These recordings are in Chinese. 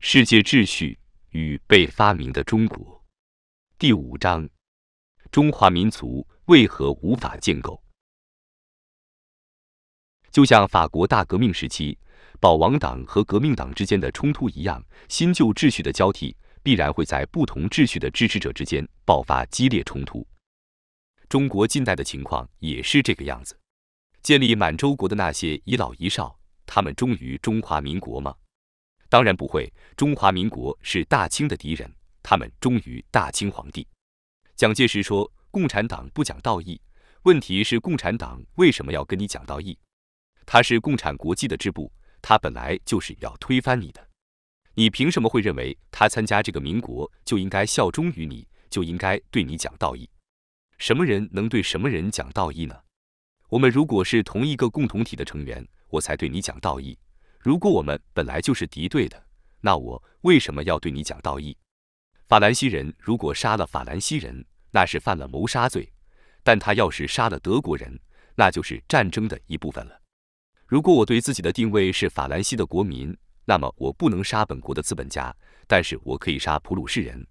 世界秩序与被发明的中国，第五章：中华民族为何无法建构？就像法国大革命时期保王党和革命党之间的冲突一样，新旧秩序的交替必然会在不同秩序的支持者之间爆发激烈冲突。中国近代的情况也是这个样子。建立满洲国的那些遗老遗少，他们忠于中华民国吗？当然不会，中华民国是大清的敌人，他们忠于大清皇帝。蒋介石说，共产党不讲道义。问题是，共产党为什么要跟你讲道义？他是共产国际的支部，他本来就是要推翻你的。你凭什么会认为他参加这个民国就应该效忠于你，就应该对你讲道义？什么人能对什么人讲道义呢？我们如果是同一个共同体的成员，我才对你讲道义。如果我们本来就是敌对的，那我为什么要对你讲道义？法兰西人如果杀了法兰西人，那是犯了谋杀罪；但他要是杀了德国人，那就是战争的一部分了。如果我对自己的定位是法兰西的国民，那么我不能杀本国的资本家，但是我可以杀普鲁士人。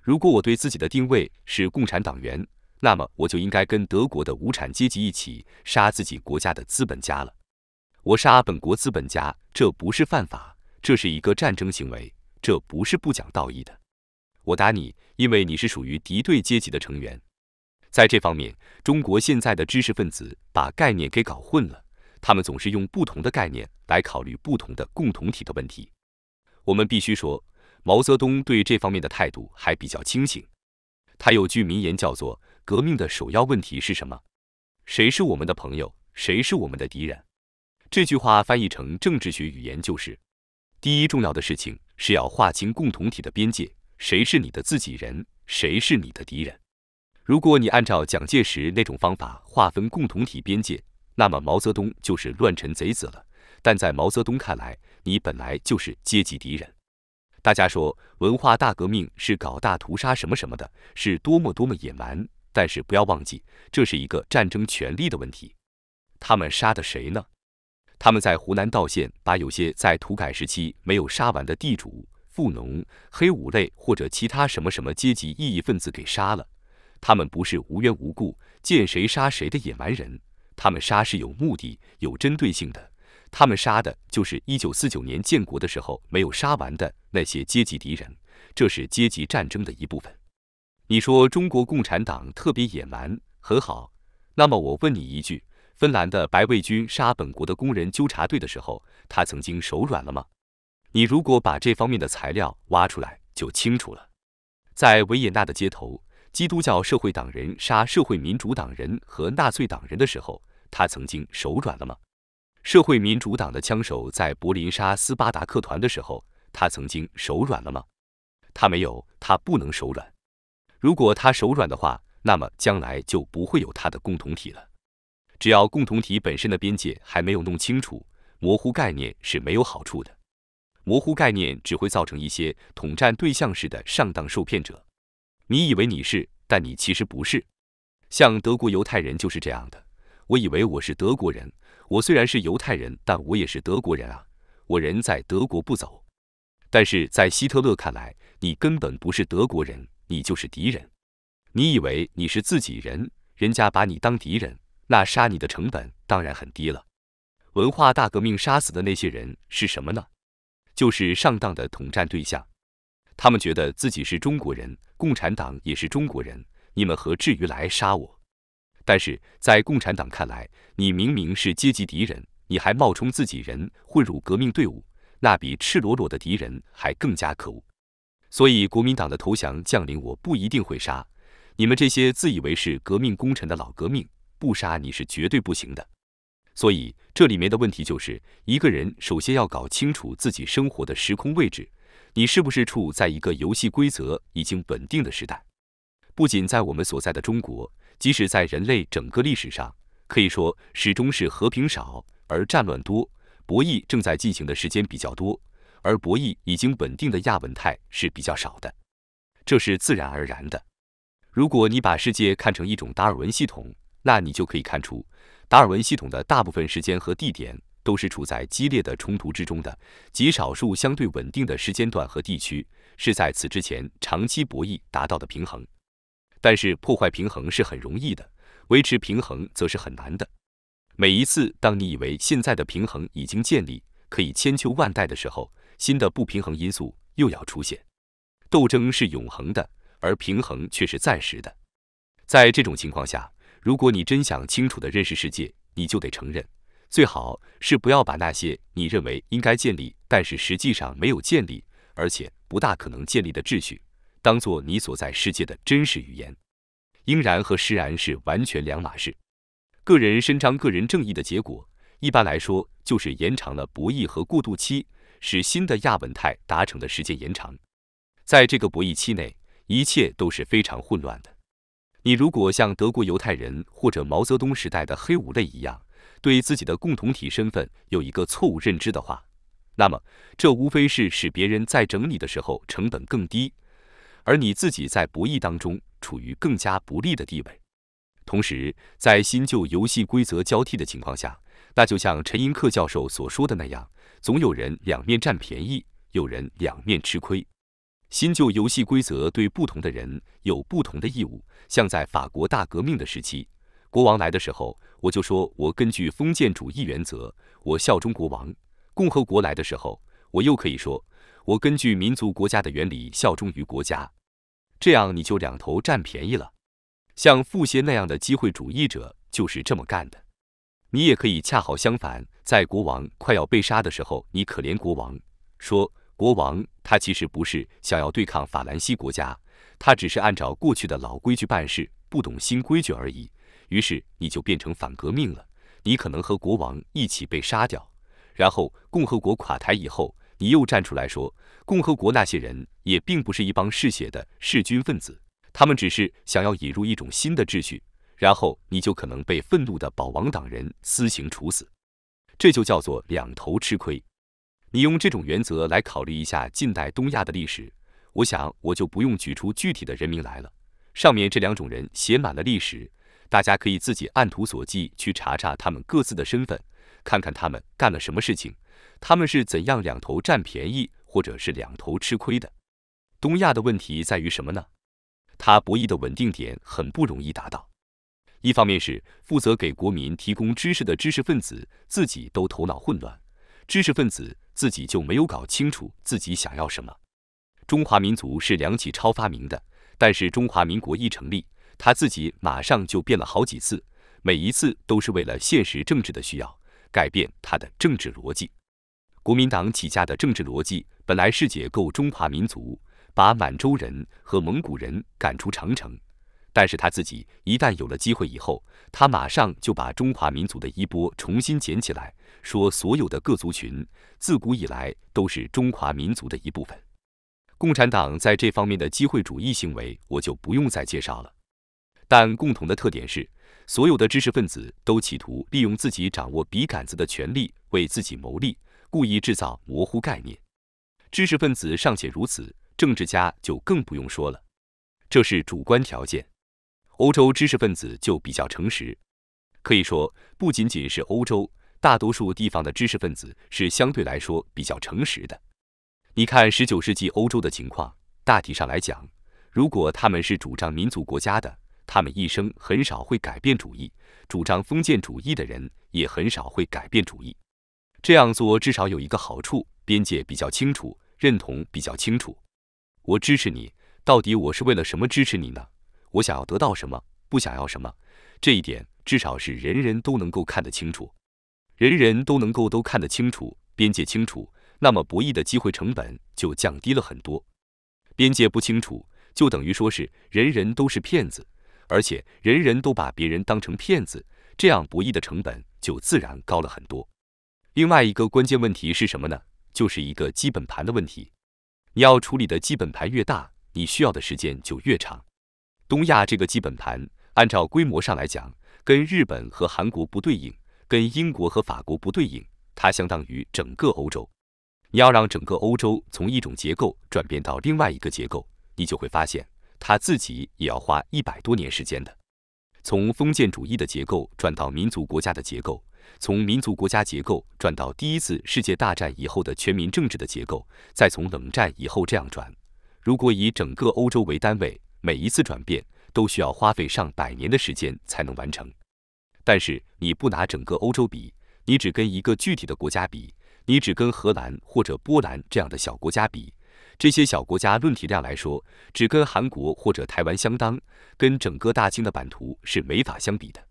如果我对自己的定位是共产党员，那么我就应该跟德国的无产阶级一起杀自己国家的资本家了。我杀本国资本家，这不是犯法，这是一个战争行为，这不是不讲道义的。我打你，因为你是属于敌对阶级的成员。在这方面，中国现在的知识分子把概念给搞混了，他们总是用不同的概念来考虑不同的共同体的问题。我们必须说，毛泽东对这方面的态度还比较清醒。他有句名言叫做：“革命的首要问题是什么？谁是我们的朋友，谁是我们的敌人？”这句话翻译成政治学语言就是：第一重要的事情是要划清共同体的边界，谁是你的自己人，谁是你的敌人。如果你按照蒋介石那种方法划分共同体边界，那么毛泽东就是乱臣贼子了。但在毛泽东看来，你本来就是阶级敌人。大家说文化大革命是搞大屠杀什么什么的，是多么多么野蛮。但是不要忘记，这是一个战争权力的问题。他们杀的谁呢？他们在湖南道县把有些在土改时期没有杀完的地主、富农、黑五类或者其他什么什么阶级异义分子给杀了。他们不是无缘无故见谁杀谁的野蛮人，他们杀是有目的、有针对性的。他们杀的就是一九四九年建国的时候没有杀完的那些阶级敌人，这是阶级战争的一部分。你说中国共产党特别野蛮，很好。那么我问你一句。芬兰的白卫军杀本国的工人纠察队的时候，他曾经手软了吗？你如果把这方面的材料挖出来，就清楚了。在维也纳的街头，基督教社会党人杀社会民主党人和纳粹党人的时候，他曾经手软了吗？社会民主党的枪手在柏林杀斯巴达克团的时候，他曾经手软了吗？他没有，他不能手软。如果他手软的话，那么将来就不会有他的共同体了。只要共同体本身的边界还没有弄清楚，模糊概念是没有好处的。模糊概念只会造成一些统战对象式的上当受骗者。你以为你是，但你其实不是。像德国犹太人就是这样的。我以为我是德国人，我虽然是犹太人，但我也是德国人啊。我人在德国不走，但是在希特勒看来，你根本不是德国人，你就是敌人。你以为你是自己人，人家把你当敌人。那杀你的成本当然很低了。文化大革命杀死的那些人是什么呢？就是上当的统战对象。他们觉得自己是中国人，共产党也是中国人，你们何至于来杀我？但是在共产党看来，你明明是阶级敌人，你还冒充自己人混入革命队伍，那比赤裸裸的敌人还更加可恶。所以，国民党的投降将领我不一定会杀。你们这些自以为是革命功臣的老革命。不杀你是绝对不行的，所以这里面的问题就是，一个人首先要搞清楚自己生活的时空位置，你是不是处在一个游戏规则已经稳定的时代？不仅在我们所在的中国，即使在人类整个历史上，可以说始终是和平少而战乱多，博弈正在进行的时间比较多，而博弈已经稳定的亚文态是比较少的，这是自然而然的。如果你把世界看成一种达尔文系统。那你就可以看出，达尔文系统的大部分时间和地点都是处在激烈的冲突之中的，极少数相对稳定的时间段和地区是在此之前长期博弈达到的平衡。但是破坏平衡是很容易的，维持平衡则是很难的。每一次，当你以为现在的平衡已经建立，可以千秋万代的时候，新的不平衡因素又要出现。斗争是永恒的，而平衡却是暂时的。在这种情况下，如果你真想清楚的认识世界，你就得承认，最好是不要把那些你认为应该建立，但是实际上没有建立，而且不大可能建立的秩序，当做你所在世界的真实语言。应然和实然是完全两码事。个人伸张个人正义的结果，一般来说就是延长了博弈和过渡期，使新的亚稳态达成的时间延长。在这个博弈期内，一切都是非常混乱的。你如果像德国犹太人或者毛泽东时代的黑五类一样，对自己的共同体身份有一个错误认知的话，那么这无非是使别人在整理的时候成本更低，而你自己在博弈当中处于更加不利的地位。同时，在新旧游戏规则交替的情况下，那就像陈寅恪教授所说的那样，总有人两面占便宜，有人两面吃亏。新旧游戏规则对不同的人有不同的义务。像在法国大革命的时期，国王来的时候，我就说我根据封建主义原则，我效忠国王；共和国来的时候，我又可以说我根据民族国家的原理效忠于国家。这样你就两头占便宜了。像富歇那样的机会主义者就是这么干的。你也可以恰好相反，在国王快要被杀的时候，你可怜国王，说。国王他其实不是想要对抗法兰西国家，他只是按照过去的老规矩办事，不懂新规矩而已。于是你就变成反革命了，你可能和国王一起被杀掉。然后共和国垮台以后，你又站出来说共和国那些人也并不是一帮嗜血的弑君分子，他们只是想要引入一种新的秩序。然后你就可能被愤怒的保王党人私刑处死，这就叫做两头吃亏。你用这种原则来考虑一下近代东亚的历史，我想我就不用举出具体的人名来了。上面这两种人写满了历史，大家可以自己按图索骥去查查他们各自的身份，看看他们干了什么事情，他们是怎样两头占便宜或者是两头吃亏的。东亚的问题在于什么呢？它博弈的稳定点很不容易达到。一方面是负责给国民提供知识的知识分子自己都头脑混乱。知识分子自己就没有搞清楚自己想要什么。中华民族是梁启超发明的，但是中华民国一成立，他自己马上就变了好几次，每一次都是为了现实政治的需要改变他的政治逻辑。国民党起家的政治逻辑本来是解构中华民族，把满洲人和蒙古人赶出长城，但是他自己一旦有了机会以后，他马上就把中华民族的衣钵重新捡起来。说所有的各族群自古以来都是中华民族的一部分。共产党在这方面的机会主义行为我就不用再介绍了。但共同的特点是，所有的知识分子都企图利用自己掌握笔杆子的权利为自己谋利，故意制造模糊概念。知识分子尚且如此，政治家就更不用说了。这是主观条件。欧洲知识分子就比较诚实，可以说不仅仅是欧洲。大多数地方的知识分子是相对来说比较诚实的。你看，十九世纪欧洲的情况，大体上来讲，如果他们是主张民族国家的，他们一生很少会改变主意；主张封建主义的人也很少会改变主意。这样做至少有一个好处：边界比较清楚，认同比较清楚。我支持你，到底我是为了什么支持你呢？我想要得到什么，不想要什么，这一点至少是人人都能够看得清楚。人人都能够都看得清楚，边界清楚，那么博弈的机会成本就降低了很多。边界不清楚，就等于说是人人都是骗子，而且人人都把别人当成骗子，这样博弈的成本就自然高了很多。另外一个关键问题是什么呢？就是一个基本盘的问题。你要处理的基本盘越大，你需要的时间就越长。东亚这个基本盘，按照规模上来讲，跟日本和韩国不对应。跟英国和法国不对应，它相当于整个欧洲。你要让整个欧洲从一种结构转变到另外一个结构，你就会发现，它自己也要花一百多年时间的。从封建主义的结构转到民族国家的结构，从民族国家结构转到第一次世界大战以后的全民政治的结构，再从冷战以后这样转。如果以整个欧洲为单位，每一次转变都需要花费上百年的时间才能完成。但是你不拿整个欧洲比，你只跟一个具体的国家比，你只跟荷兰或者波兰这样的小国家比，这些小国家论体量来说，只跟韩国或者台湾相当，跟整个大清的版图是没法相比的。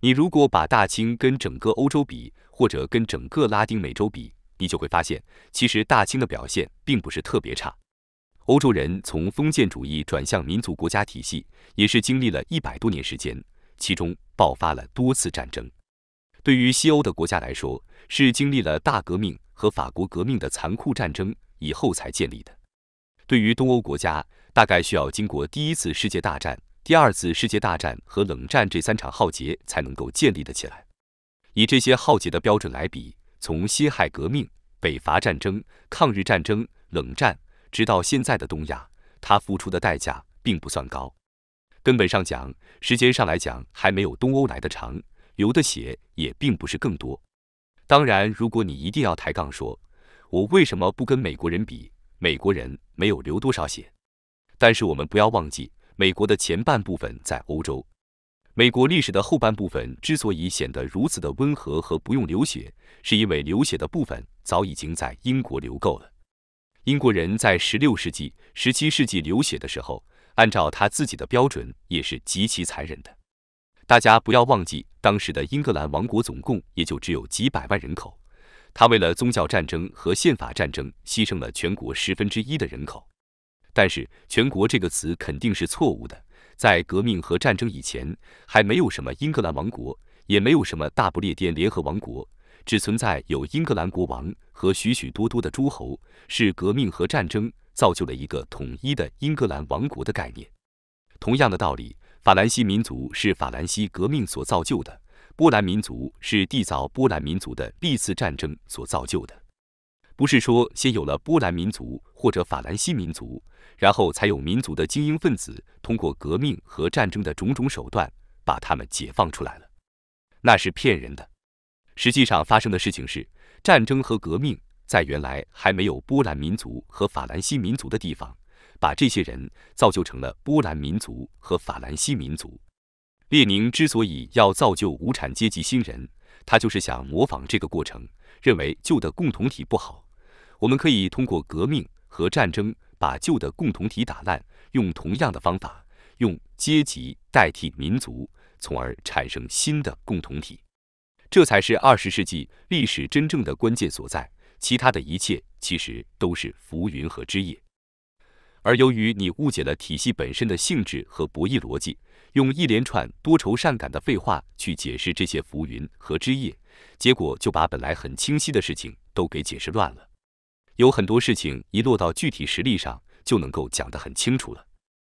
你如果把大清跟整个欧洲比，或者跟整个拉丁美洲比，你就会发现，其实大清的表现并不是特别差。欧洲人从封建主义转向民族国家体系，也是经历了一百多年时间。其中爆发了多次战争，对于西欧的国家来说，是经历了大革命和法国革命的残酷战争以后才建立的；对于东欧国家，大概需要经过第一次世界大战、第二次世界大战和冷战这三场浩劫才能够建立的起来。以这些浩劫的标准来比，从辛亥革命、北伐战争、抗日战争、冷战，直到现在的东亚，它付出的代价并不算高。根本上讲，时间上来讲还没有东欧来的长，流的血也并不是更多。当然，如果你一定要抬杠说，我为什么不跟美国人比？美国人没有流多少血。但是我们不要忘记，美国的前半部分在欧洲，美国历史的后半部分之所以显得如此的温和和不用流血，是因为流血的部分早已经在英国流够了。英国人在16世纪、17世纪流血的时候。按照他自己的标准，也是极其残忍的。大家不要忘记，当时的英格兰王国总共也就只有几百万人口。他为了宗教战争和宪法战争，牺牲了全国十分之一的人口。但是“全国”这个词肯定是错误的。在革命和战争以前，还没有什么英格兰王国，也没有什么大不列颠联合王国，只存在有英格兰国王和许许多多的诸侯。是革命和战争。造就了一个统一的英格兰王国的概念。同样的道理，法兰西民族是法兰西革命所造就的，波兰民族是缔造波兰民族的历次战争所造就的。不是说先有了波兰民族或者法兰西民族，然后才有民族的精英分子通过革命和战争的种种手段把他们解放出来了，那是骗人的。实际上发生的事情是战争和革命。在原来还没有波兰民族和法兰西民族的地方，把这些人造就成了波兰民族和法兰西民族。列宁之所以要造就无产阶级新人，他就是想模仿这个过程，认为旧的共同体不好，我们可以通过革命和战争把旧的共同体打烂，用同样的方法，用阶级代替民族，从而产生新的共同体。这才是二十世纪历史真正的关键所在。其他的一切其实都是浮云和枝叶，而由于你误解了体系本身的性质和博弈逻辑，用一连串多愁善感的废话去解释这些浮云和枝叶，结果就把本来很清晰的事情都给解释乱了。有很多事情一落到具体实例上，就能够讲得很清楚了。